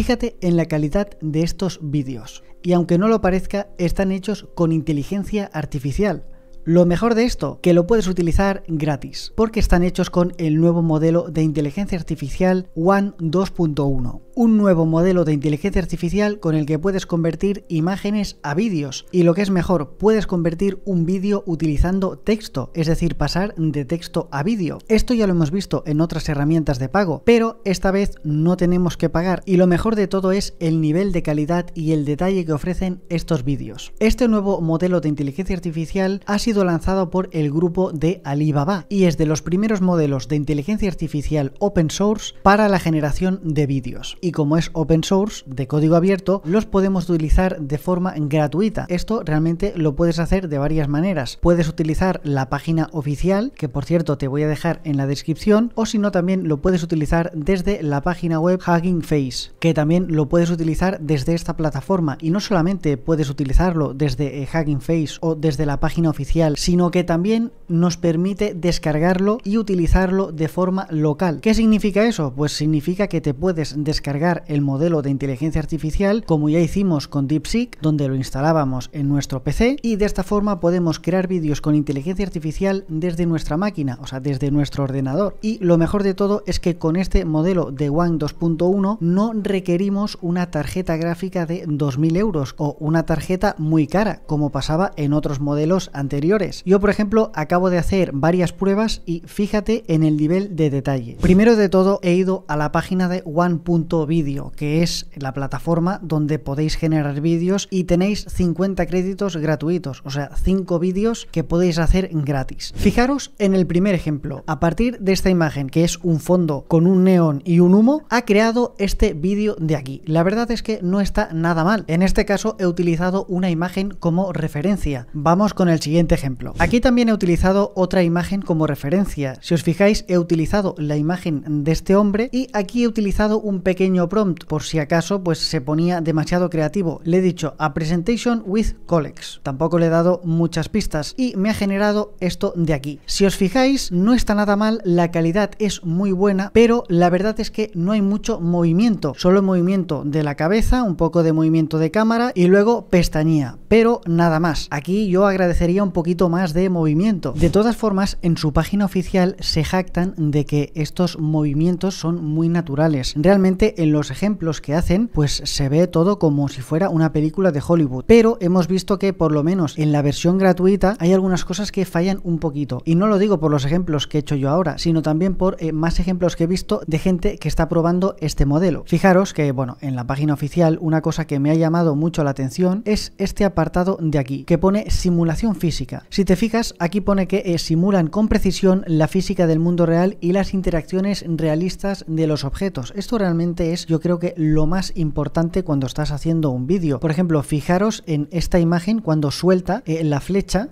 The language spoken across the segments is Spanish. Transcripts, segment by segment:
Fíjate en la calidad de estos vídeos, y aunque no lo parezca, están hechos con inteligencia artificial. Lo mejor de esto, que lo puedes utilizar gratis, porque están hechos con el nuevo modelo de inteligencia artificial One 2.1 un nuevo modelo de inteligencia artificial con el que puedes convertir imágenes a vídeos y lo que es mejor, puedes convertir un vídeo utilizando texto, es decir, pasar de texto a vídeo. Esto ya lo hemos visto en otras herramientas de pago, pero esta vez no tenemos que pagar y lo mejor de todo es el nivel de calidad y el detalle que ofrecen estos vídeos. Este nuevo modelo de inteligencia artificial ha sido lanzado por el grupo de Alibaba y es de los primeros modelos de inteligencia artificial open source para la generación de vídeos como es open source de código abierto, los podemos utilizar de forma gratuita. Esto realmente lo puedes hacer de varias maneras. Puedes utilizar la página oficial, que por cierto te voy a dejar en la descripción, o si no también lo puedes utilizar desde la página web Hugging Face, que también lo puedes utilizar desde esta plataforma y no solamente puedes utilizarlo desde eh, Hugging Face o desde la página oficial, sino que también nos permite descargarlo y utilizarlo de forma local. ¿Qué significa eso? Pues significa que te puedes descargar el modelo de inteligencia artificial como ya hicimos con DeepSeek, donde lo instalábamos en nuestro PC y de esta forma podemos crear vídeos con inteligencia artificial desde nuestra máquina, o sea, desde nuestro ordenador. Y lo mejor de todo es que con este modelo de One 2.1 no requerimos una tarjeta gráfica de 2.000 euros o una tarjeta muy cara, como pasaba en otros modelos anteriores. Yo, por ejemplo, acabo de hacer varias pruebas y fíjate en el nivel de detalle. Primero de todo he ido a la página de One.1 vídeo, que es la plataforma donde podéis generar vídeos y tenéis 50 créditos gratuitos, o sea, 5 vídeos que podéis hacer gratis. Fijaros en el primer ejemplo. A partir de esta imagen, que es un fondo con un neón y un humo, ha creado este vídeo de aquí. La verdad es que no está nada mal. En este caso he utilizado una imagen como referencia. Vamos con el siguiente ejemplo. Aquí también he utilizado otra imagen como referencia. Si os fijáis, he utilizado la imagen de este hombre y aquí he utilizado un pequeño prompt por si acaso pues se ponía demasiado creativo. Le he dicho a presentation with colleagues. Tampoco le he dado muchas pistas y me ha generado esto de aquí. Si os fijáis, no está nada mal, la calidad es muy buena, pero la verdad es que no hay mucho movimiento, solo movimiento de la cabeza, un poco de movimiento de cámara y luego pestañía, pero nada más. Aquí yo agradecería un poquito más de movimiento. De todas formas, en su página oficial se jactan de que estos movimientos son muy naturales. Realmente en los ejemplos que hacen, pues se ve todo como si fuera una película de Hollywood. Pero hemos visto que por lo menos en la versión gratuita hay algunas cosas que fallan un poquito. Y no lo digo por los ejemplos que he hecho yo ahora, sino también por eh, más ejemplos que he visto de gente que está probando este modelo. Fijaros que, bueno, en la página oficial una cosa que me ha llamado mucho la atención es este apartado de aquí, que pone simulación física. Si te fijas, aquí pone que eh, simulan con precisión la física del mundo real y las interacciones realistas de los objetos. Esto realmente yo creo que lo más importante cuando estás haciendo un vídeo. Por ejemplo, fijaros en esta imagen cuando suelta eh, la flecha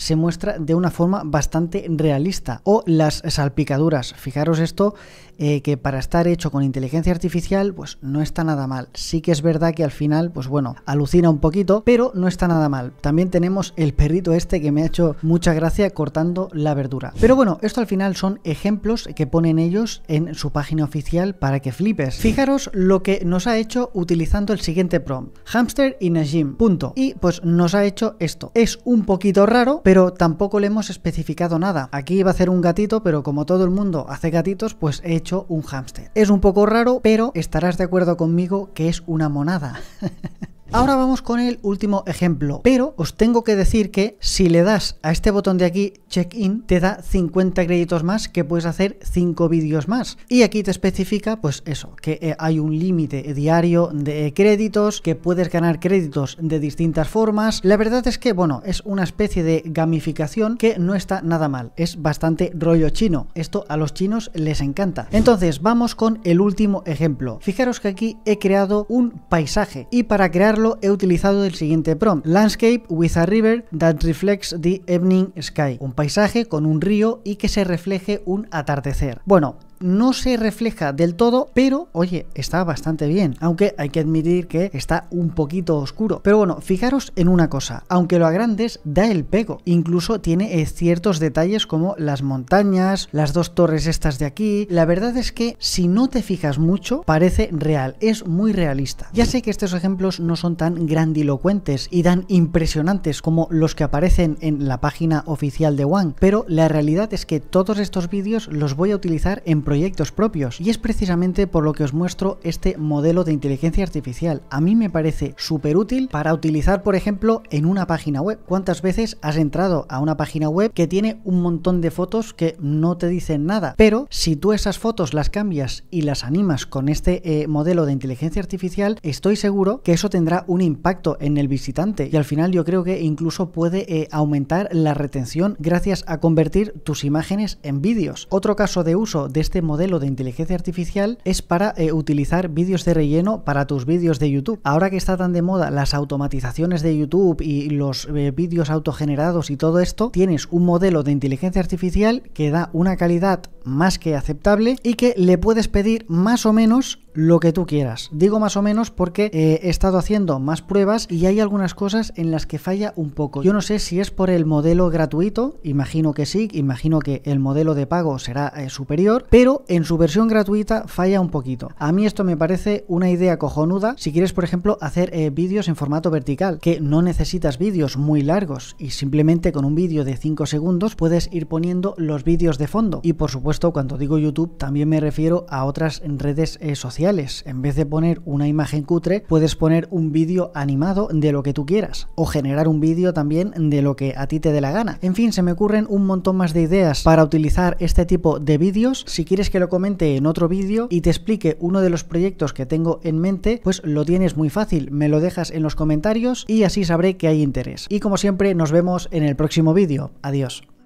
se muestra de una forma bastante realista. O las salpicaduras. Fijaros esto, eh, que para estar hecho con inteligencia artificial, pues no está nada mal. Sí que es verdad que al final, pues bueno, alucina un poquito, pero no está nada mal. También tenemos el perrito este que me ha hecho mucha gracia cortando la verdura. Pero bueno, esto al final son ejemplos que ponen ellos en su página oficial para que flipes. Fijaros lo que nos ha hecho utilizando el siguiente prompt. Hamster y Najim. Punto. Y pues nos ha hecho esto. Es un poquito raro, pero pero tampoco le hemos especificado nada. Aquí iba a ser un gatito, pero como todo el mundo hace gatitos, pues he hecho un hámster. Es un poco raro, pero estarás de acuerdo conmigo que es una monada. Ahora vamos con el último ejemplo, pero os tengo que decir que si le das a este botón de aquí, check in, te da 50 créditos más que puedes hacer 5 vídeos más. Y aquí te especifica, pues eso, que eh, hay un límite diario de créditos, que puedes ganar créditos de distintas formas. La verdad es que, bueno, es una especie de gamificación que no está nada mal, es bastante rollo chino. Esto a los chinos les encanta. Entonces, vamos con el último ejemplo. Fijaros que aquí he creado un paisaje y para crearlo he utilizado el siguiente prompt, Landscape with a river that reflects the evening sky, un paisaje con un río y que se refleje un atardecer. Bueno, no se refleja del todo, pero oye, está bastante bien, aunque hay que admitir que está un poquito oscuro. Pero bueno, fijaros en una cosa, aunque lo agrandes, da el pego, incluso tiene eh, ciertos detalles como las montañas, las dos torres estas de aquí, la verdad es que si no te fijas mucho, parece real, es muy realista. Ya sé que estos ejemplos no son tan grandilocuentes y tan impresionantes como los que aparecen en la página oficial de Wang. pero la realidad es que todos estos vídeos los voy a utilizar en proyectos propios. Y es precisamente por lo que os muestro este modelo de inteligencia artificial. A mí me parece súper útil para utilizar, por ejemplo, en una página web. ¿Cuántas veces has entrado a una página web que tiene un montón de fotos que no te dicen nada? Pero si tú esas fotos las cambias y las animas con este eh, modelo de inteligencia artificial, estoy seguro que eso tendrá un impacto en el visitante. Y al final yo creo que incluso puede eh, aumentar la retención gracias a convertir tus imágenes en vídeos. Otro caso de uso de este este modelo de inteligencia artificial es para eh, utilizar vídeos de relleno para tus vídeos de YouTube. Ahora que está tan de moda las automatizaciones de YouTube y los eh, vídeos autogenerados y todo esto, tienes un modelo de inteligencia artificial que da una calidad más que aceptable y que le puedes pedir más o menos lo que tú quieras. Digo más o menos porque eh, he estado haciendo más pruebas y hay algunas cosas en las que falla un poco. Yo no sé si es por el modelo gratuito, imagino que sí, imagino que el modelo de pago será eh, superior, pero en su versión gratuita falla un poquito. A mí esto me parece una idea cojonuda si quieres, por ejemplo, hacer eh, vídeos en formato vertical, que no necesitas vídeos muy largos y simplemente con un vídeo de 5 segundos puedes ir poniendo los vídeos de fondo. Y por supuesto, cuando digo YouTube, también me refiero a otras redes sociales en vez de poner una imagen cutre, puedes poner un vídeo animado de lo que tú quieras o generar un vídeo también de lo que a ti te dé la gana. En fin, se me ocurren un montón más de ideas para utilizar este tipo de vídeos. Si quieres que lo comente en otro vídeo y te explique uno de los proyectos que tengo en mente, pues lo tienes muy fácil. Me lo dejas en los comentarios y así sabré que hay interés. Y como siempre, nos vemos en el próximo vídeo. Adiós.